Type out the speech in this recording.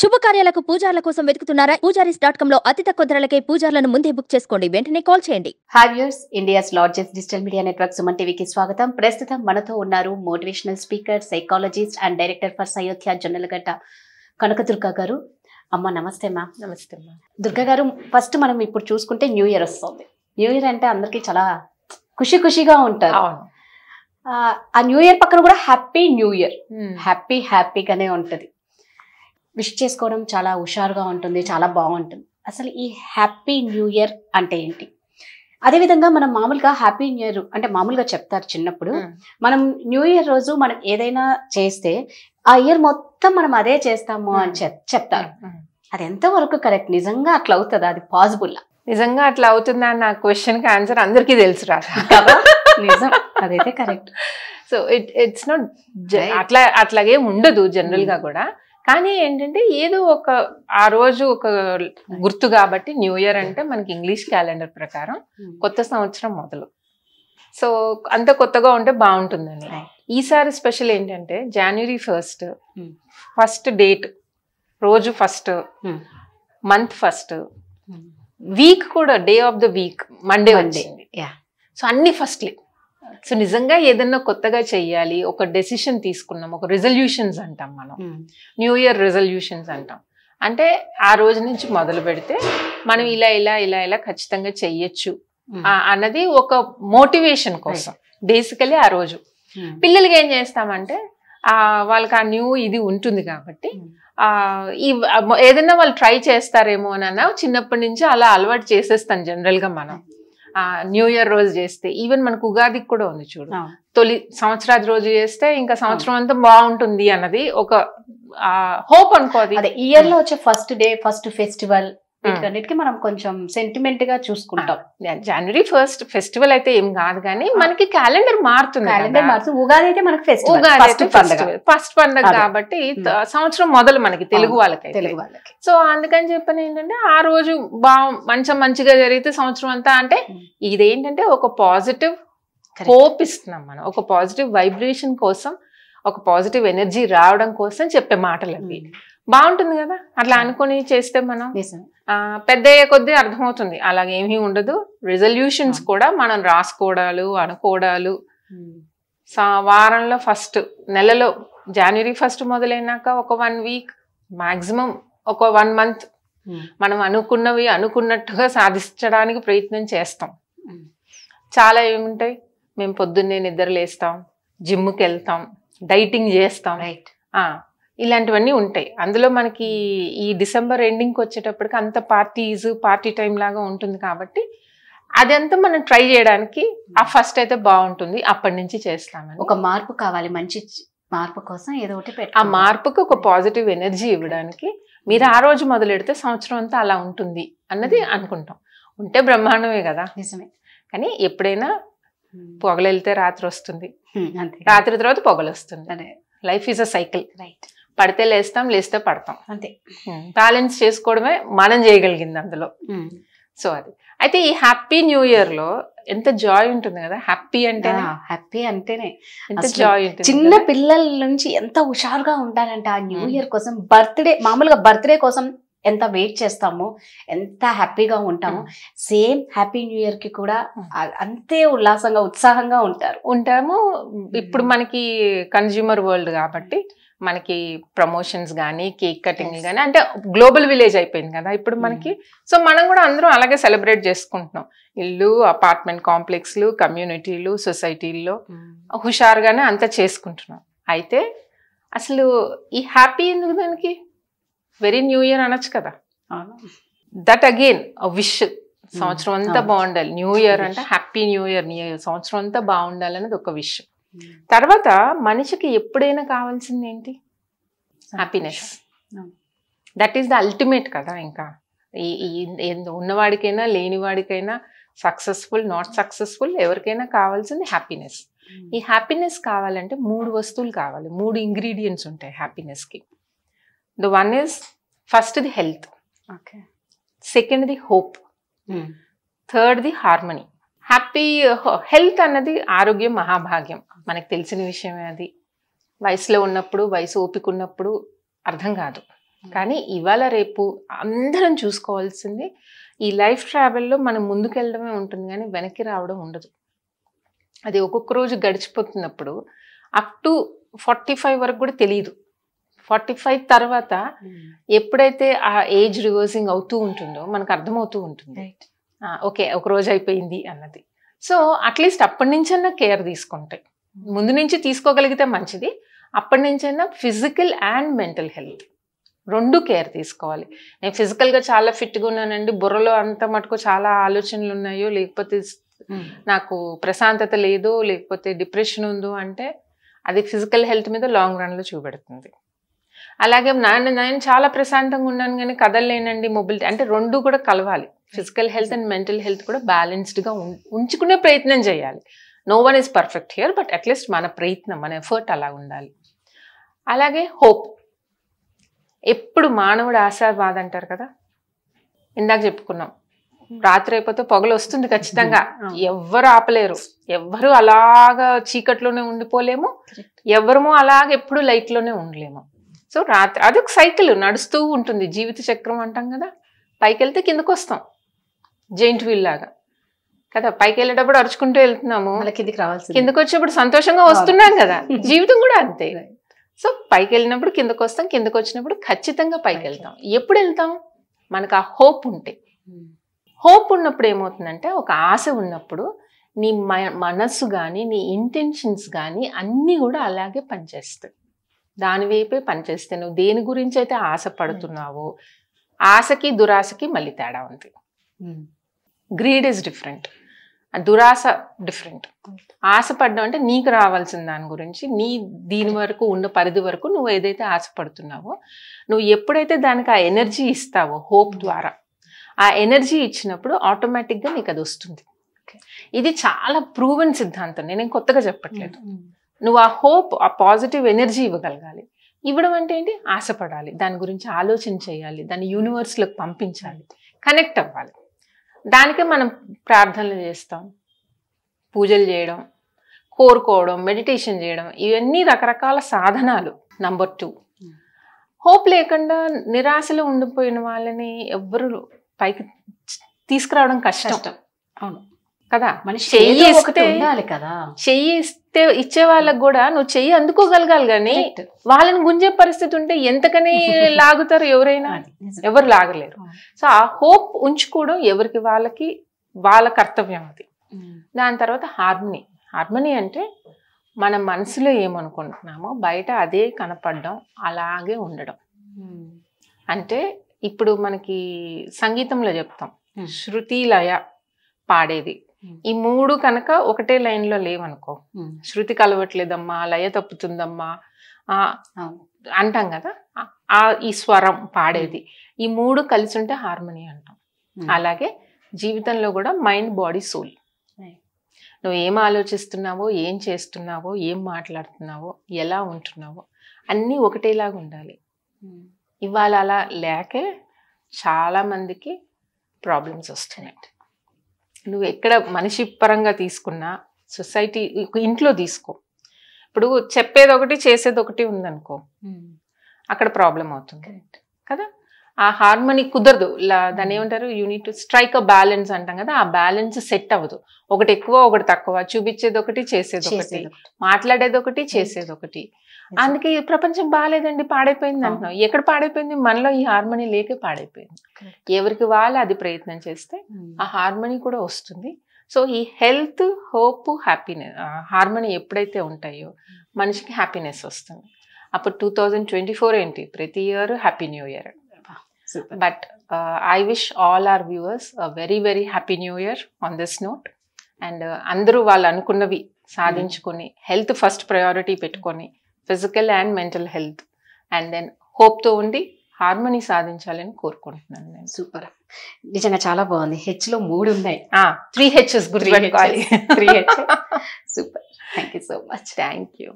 శుభకార్యాలకు పూజార్ల కోసం వెతుకుతున్నారా Poojaris dot com లో అతి తక్కువ ధరలకే పూజార్లను ముందే బుక్ చేసుకోండి వెంటనే కాల్ చేయండి hi viewers India's largest digital media network Suman టీవీకి స్వాగతం ప్రస్తుతం మనతో ఉన్నారు motivational speaker psychologist and director for Sayodhya Jonnalagadda Kanakadurga గారు అమ్మ నమస్తే మ్యామ్ నమస్తే మ్యామ్ దుర్గా గారు ఫస్ట్ మనం ఇప్పుడు చూసుకుంటే న్యూ ఇయర్ వస్తుంది న్యూ ఇయర్ అంటే అందరికీ చాలా ఖుషి ఖుషిగా ఉంటారు ఆ న్యూ ఇయర్ పక్కన కూడా హ్యాపీ న్యూ ఇయర్ హ్యాపీ హ్యాపీగానే ఉంటుంది విష్ చేసుకోవడం చాలా హుషారుగా ఉంటుంది చాలా బాగుంటుంది అసలు ఈ హ్యాపీ న్యూ ఇయర్ అంటే ఏంటి అదేవిధంగా మనం మామూలుగా హ్యాపీ న్యూ ఇయర్ అంటే మామూలుగా చెప్తారు చిన్నప్పుడు మనం న్యూ ఇయర్ రోజు మనం ఏదైనా చేస్తే ఆ ఇయర్ మొత్తం మనం అదే చేస్తాము అని చెప్తారు అది ఎంతవరకు కరెక్ట్ నిజంగా అట్లా అవుతుంది అది పాసిబుల్ నిజంగా అట్లా అవుతుందా నా క్వశ్చన్ కి ఆన్సర్ అందరికీ తెలుసు కదా నిజం అదైతే correct so it it's not అట్లా అట్లాగే ఉండదు జనరల్ గా కూడా కానీ ఏంటంటే ఏదో ఒక ఆ రోజు ఒక గుర్తు కాబట్టి న్యూ ఇయర్ అంటే మనకి ఇంగ్లీష్ క్యాలెండర్ ప్రకారం hmm. కొత్త సంవత్సరం మొదలు సో అంత కొత్తగా ఉంటే బాగుంటుందండి ఈసారి స్పెషల్ ఏంటంటే జాన్యురీ ఫస్ట్ ఫస్ట్ డేట్ రోజు ఫస్ట్ మంత్ ఫస్ట్ వీక్ కూడా day of the week Monday వచ్చింది సో అన్ని ఫస్ట్లే సో నిజంగా ఏదన్నా కొత్తగా చెయ్యాలి ఒక డెసిషన్ తీసుకున్నాం ఒక రిజల్యూషన్స్ అంటాం మనం న్యూ ఇయర్ రిజల్యూషన్స్ అంటాం అంటే ఆ రోజు నుంచి మొదలు పెడితే మనం ఇలా ఇలా ఇలా ఇలా ఖచ్చితంగా చెయ్యొచ్చు hmm. అన్నది ఒక మోటివేషన్ కోసం బేసికలీ ఆ రోజు hmm. పిల్లలకి ఏం చేస్తామంటే వాళ్ళకి ఆ న్యూ ఇది ఉంటుంది కాబట్టి hmm. ఈ ఏదైనా వాళ్ళు ట్రై చేస్తారేమో అన్నా చిన్నప్పటి నుంచి అలా అలవాటు చేసేస్తాను జనరల్గా మనం న్యూ ఇయర్ రోజు చేస్తే ఈవెన్ మనకు ఉగాదికి కూడా ఉంది చూడు తొలి సంవత్సరాది రోజు చేస్తే ఇంకా సంవత్సరం అంతా బాగుంటుంది అన్నది ఒక హోప్ అనుకోది ఇయర్ లో వచ్చే ఫస్ట్ డే ఫస్ట్ ఫెస్టివల్ వీటన్నిటికీ మనం కొంచెం సెంటిమెంట్ గా చూసుకుంటాం జనవరి ఫస్ట్ ఫెస్టివల్ అయితే ఏం కాదు కానీ మనకి క్యాలెండర్ మారుతుంది క్యాలెండర్ మారుతుంది ఉగాది అయితే మనకి ఫస్ట్ పండుగ కాబట్టి సంవత్సరం మొదలు మనకి తెలుగు వాళ్ళకి తెలుగు వాళ్ళకి సో అందుకని చెప్పని ఏంటంటే ఆ రోజు బా మంచి మంచిగా జరిగితే సంవత్సరం అంతా అంటే ఇదేంటంటే ఒక పాజిటివ్ హోప్ ఇస్తున్నాం మనం ఒక పాజిటివ్ వైబ్రేషన్ కోసం ఒక పాజిటివ్ ఎనర్జీ రావడం కోసం చెప్పే మాటలు అవి బాగుంటుంది కదా అట్లా hmm. అనుకుని చేస్తే మనం పెద్ద అయ్యే కొద్దీ అర్థమవుతుంది అలాగేమీ ఉండదు రిజల్యూషన్స్ hmm. కూడా మనం రాసుకోవడాలు అనుకోవడాలు hmm. వారంలో ఫస్ట్ నెలలో జనవరి ఫస్ట్ మొదలైనాక ఒక వన్ వీక్ మాక్సిమం ఒక వన్ మంత్ మనం అనుకున్నవి అనుకున్నట్టుగా సాధించడానికి ప్రయత్నం చేస్తాం చాలా ఏముంటాయి మేము పొద్దున్నే నిద్రలేస్తాం జిమ్కి వెళ్తాం డైటింగ్ చేస్తాం రైట్ ఇలాంటివన్నీ ఉంటాయి అందులో మనకి ఈ డిసెంబర్ ఎండింగ్కి వచ్చేటప్పటికి అంత పార్టీస్ పార్టీ టైం లాగా ఉంటుంది కాబట్టి అదంతా మనం ట్రై చేయడానికి ఆ ఫస్ట్ అయితే బాగుంటుంది అప్పటి నుంచి చేస్తామని ఒక మార్పు కావాలి మంచి మార్పు కోసం ఏదో ఒకటి ఆ మార్పుకి ఒక పాజిటివ్ ఎనర్జీ ఇవ్వడానికి మీరు ఆ రోజు పెడితే సంవత్సరం అంతా అలా ఉంటుంది అన్నది అనుకుంటాం ఉంటే బ్రహ్మాండమే కదా నిజమే కానీ ఎప్పుడైనా పొగలు వెళ్తే రాత్రి వస్తుంది రాత్రి తర్వాత పొగలు వస్తుంది life is a cycle right పడితే లేస్తాం లేస్తే పడతాం అంతే బ్యాలెన్స్ చేసుకోవడమే మనం చేయగలిగింది అందులో సో అది అయితే ఈ హ్యాపీ న్యూ ఇయర్ లో ఎంత జాయ్ ఉంటుంది కదా హ్యాపీ అంటే హ్యాపీ అంటేనే ఎంత జాయ్ ఉంటుంది చిన్న పిల్లల నుంచి ఎంత హుషారుగా ఉండాలంటే ఆ న్యూ ఇయర్ కోసం బర్త్డే మామూలుగా బర్త్డే కోసం ఎంత వెయిట్ చేస్తాము ఎంత హ్యాపీగా ఉంటాము సేమ్ హ్యాపీ న్యూ ఇయర్ కి కూడా అంతే ఉల్లాసంగా ఉత్సాహంగా ఉంటారు ఉంటాము ఇప్పుడు మనకి కన్జ్యూమర్ వరల్డ్ కాబట్టి మనకి ప్రమోషన్స్ కానీ కేక్ కటింగ్ కానీ అంటే గ్లోబల్ విలేజ్ అయిపోయింది కదా ఇప్పుడు hmm. మనకి సో మనం కూడా అందరం అలాగే సెలబ్రేట్ చేసుకుంటున్నాం ఇల్లు అపార్ట్మెంట్ కాంప్లెక్స్లు కమ్యూనిటీలు సొసైటీల్లో hmm. హుషారుగానే అంతా చేసుకుంటున్నాం అయితే అసలు ఈ హ్యాపీ ఎందుకు దానికి వెరీ న్యూ ఇయర్ అనొచ్చు కదా దట్ అగైన్ విష్ సంవత్సరం అంతా బాగుండాలి న్యూ ఇయర్ అంటే హ్యాపీ న్యూ ఇయర్ సంవత్సరం అంతా బాగుండాలి అనేది ఒక విషయం Hmm. తర్వాత మనిషికి ఎప్పుడైనా కావాల్సింది ఏంటి happiness that is the ultimate కదా ఇంకా ఉన్నవాడికైనా లేనివాడికైనా సక్సెస్ఫుల్ నాట్ సక్సెస్ఫుల్ ఎవరికైనా కావాల్సింది హ్యాపీనెస్ hmm. ఈ హ్యాపీనెస్ కావాలంటే మూడు వస్తువులు కావాలి మూడు ఇంగ్రీడియంట్స్ ఉంటాయి హ్యాపీనెస్కి the one is first the health okay second the hope third the harmony happy health అన్నది ఆరోగ్యం మహాభాగ్యం మనకు తెలిసిన విషయమే అది వయసులో ఉన్నప్పుడు వయసు ఓపిక ఉన్నప్పుడు అర్థం కాదు hmm. కానీ ఇవాళ రేపు అందరం చూసుకోవాల్సింది ఈ లైఫ్ ట్రావెల్లో మనం ముందుకెళ్ళడమే ఉంటుంది కానీ వెనక్కి రావడం ఉండదు అది ఒక్కొక్క రోజు గడిచిపోతున్నప్పుడు అప్ టు ఫార్టీ ఫైవ్ వరకు కూడా తెలియదు ఫార్టీ ఫైవ్ తర్వాత hmm. ఎప్పుడైతే ఆ ఏజ్ రివర్సింగ్ అవుతూ ఉంటుందో మనకు అర్థమవుతూ ఉంటుంది ఓకే ఒక రోజు అయిపోయింది అన్నది సో అట్లీస్ట్ అప్పటి నుంచైనా కేర్ తీసుకుంటే ముందు నుంచి తీసుకోగలిగితే మంచిది అప్పటి నుంచైనా ఫిజికల్ అండ్ మెంటల్ హెల్త్ రెండు కేర్ తీసుకోవాలి నేను ఫిజికల్గా చాలా ఫిట్గా ఉన్నానండి బుర్రలో అంత మటుకు చాలా ఆలోచనలు ఉన్నాయో లేకపోతే నాకు ప్రశాంతత లేదు లేకపోతే డిప్రెషన్ ఉందో అంటే అది ఫిజికల్ హెల్త్ మీద లాంగ్ రన్లో చూపెడుతుంది అలాగే నాయన నేను చాలా ప్రశాంతంగా ఉన్నాను కానీ కదలలేనండి మొబిలిటీ అంటే రెండు కూడా కలవాలి physical health and mental health కూడా బ్యాలెన్స్డ్గా ఉంచుకునే ప్రయత్నం చేయాలి no one is perfect here but at least మన ప్రయత్నం మన ఎఫర్ట్ అలా ఉండాలి అలాగే హోప్ ఎప్పుడు మానవుడు ఆశావాద అంటారు కదా ఇందాక చెప్పుకున్నాం రాత్రి అయిపోతే పొగలు వస్తుంది ఖచ్చితంగా ఎవ్వరు ఆపలేరు ఎవ్వరు అలాగా చీకట్లోనే ఉండిపోలేము ఎవరము అలాగ ఎప్పుడు లైట్లోనే ఉండలేము సో రాత్రి అదొక సైకిల్ నడుస్తూ ఉంటుంది జీవిత చక్రం అంటాం కదా పైకి వెళ్తే కిందకు వస్తాం జైంట్ వీల్ లాగా కదా పైకి వెళ్ళేటప్పుడు అరుచుకుంటూ వెళ్తున్నాము కిందకి రావాల్సి కిందకి వచ్చేప్పుడు సంతోషంగా వస్తున్నాం కదా జీవితం కూడా అంతే సో పైకి వెళ్ళినప్పుడు కిందకు వస్తాం కిందకు వచ్చినప్పుడు ఖచ్చితంగా పైకి వెళ్తాం ఎప్పుడు వెళ్తాం మనకు ఆ హోప్ ఉంటే hmm. హోప్ ఉన్నప్పుడు ఏమవుతుందంటే ఒక ఆశ ఉన్నప్పుడు నీ మనస్సు కానీ నీ ఇంటెన్షన్స్ కానీ అన్నీ కూడా అలాగే పనిచేస్తాయి దానివైపే పనిచేస్తే నువ్వు దేని గురించి అయితే ఆశ పడుతున్నావో hmm. ఆశకి దురాశకి మళ్ళీ తేడా ఉంది hmm. గ్రీడ్ ఇస్ డిఫరెంట్ దురాశ డిఫరెంట్ ఆశపడడం అంటే నీకు రావాల్సిన దాని గురించి నీ దీని వరకు ఉన్న పరిధి వరకు నువ్వు ఏదైతే ఆశపడుతున్నావో నువ్వు ఎప్పుడైతే దానికి ఆ ఎనర్జీ ఇస్తావో హోప్ ద్వారా ఆ ఎనర్జీ ఇచ్చినప్పుడు ఆటోమేటిక్గా నీకు అది వస్తుంది ఇది చాలా ప్రూవెన్ సిద్ధాంతం నేనేం కొత్తగా చెప్పట్లేదు నువ్వు ఆ హోప్ ఆ పాజిటివ్ ఎనర్జీ ఇవ్వగలగాలి ఇవ్వడం అంటే ఏంటి ఆశపడాలి దాని గురించి ఆలోచన చేయాలి దాన్ని యూనివర్స్లోకి పంపించాలి కనెక్ట్ అవ్వాలి దానికే మనం ప్రార్థనలు చేస్తాం పూజలు చేయడం కోరుకోవడం మెడిటేషన్ చేయడం ఇవన్నీ రకరకాల సాధనాలు నంబర్ టూ హోప్ లేకుండా నిరాశలో ఉండిపోయిన వాళ్ళని ఎవ్వరు పైకి తీసుకురావడం కష్టం అవును కదా మనిషి చెయ్యి కదా చెయ్యి ఇస్తే ఇచ్చే వాళ్ళకి కూడా నువ్వు చెయ్యి అందుకోగలగాలి కానీ వాళ్ళని గుంజే పరిస్థితి ఉంటే ఎంతకని లాగుతారు ఎవరైనా ఎవరు లాగలేరు సో ఆ హోప్ ఉంచుకోవడం ఎవరికి వాళ్ళకి వాళ్ళ కర్తవ్యం అది దాని తర్వాత హార్మనీ హార్మనీ అంటే మన మనసులో ఏమనుకుంటున్నామో బయట అదే కనపడడం అలాగే ఉండడం అంటే ఇప్పుడు మనకి సంగీతంలో చెప్తాం శృతి లయ పాడేది Hmm. ఈ మూడు కనుక ఒకటే లైన్లో లేవనుకో hmm. శృతి కలవట్లేదమ్మా లయ తప్పుతుందమ్మా అంటాం కదా ఆ ఈ స్వరం పాడేది hmm. ఈ మూడు కలిసి ఉంటే హార్మోనీ అంటాం అలాగే జీవితంలో కూడా మైండ్ బాడీ సోల్ నువ్వు ఏం ఆలోచిస్తున్నావో ఏం చేస్తున్నావో ఏం మాట్లాడుతున్నావో ఎలా ఉంటున్నావో అన్నీ ఒకటేలాగా ఉండాలి ఇవాళ అలా లేకే చాలామందికి ప్రాబ్లమ్స్ వస్తున్నాయి నువ్వు ఎక్కడ మనిషి పరంగా తీసుకున్నా సొసైటీ ఇంట్లో తీసుకో ఇప్పుడు చెప్పేది ఒకటి చేసేది ఒకటి ఉందనుకో hmm. అక్కడ ప్రాబ్లం అవుతుంది కదా ఆ హార్మోనిక్ కుదరదు దాన్ని ఏమంటారు యూనిట్ స్ట్రైక్ అ బ్యాలెన్స్ అంటాం కదా ఆ బ్యాలెన్స్ సెట్ అవ్వదు ఒకటి ఎక్కువ ఒకటి తక్కువ చూపించేది ఒకటి చేసేది ఒకటి మాట్లాడేది ఒకటి చేసేది ఒకటి అందుకే ప్రపంచం బాగాలేదండి పాడైపోయింది అంటున్నాం ఎక్కడ పాడైపోయింది మనలో ఈ హార్మోని లేకే పాడైపోయింది ఎవరికి వాళ్ళు అది ప్రయత్నం చేస్తే hmm. ఆ హార్మోని కూడా వస్తుంది సో ఈ హెల్త్ హోప్ హ్యాపీనెస్ హార్మోని ఎప్పుడైతే ఉంటాయో hmm. మనిషికి హ్యాపీనెస్ వస్తుంది అప్పుడు టూ థౌజండ్ ట్వంటీ ఫోర్ ఏంటి ప్రతి year happy new year But uh, I wish all our viewers a very, very happy new year on this note. And uh, అందరూ వాళ్ళు అనుకున్నవి సాధించుకొని హెల్త్ ఫస్ట్ ప్రయారిటీ పెట్టుకొని physical and mental health and then హోప్తో ఉండి harmony సాధించాలని కోరుకుంటున్నాను నేను సూపర్ నిజంగా చాలా బాగుంది హెచ్ లో మూడు ఉన్నాయి త్రీ హెచ్ గుర్తుపెట్టుకోవాలి three H super thank you so much thank you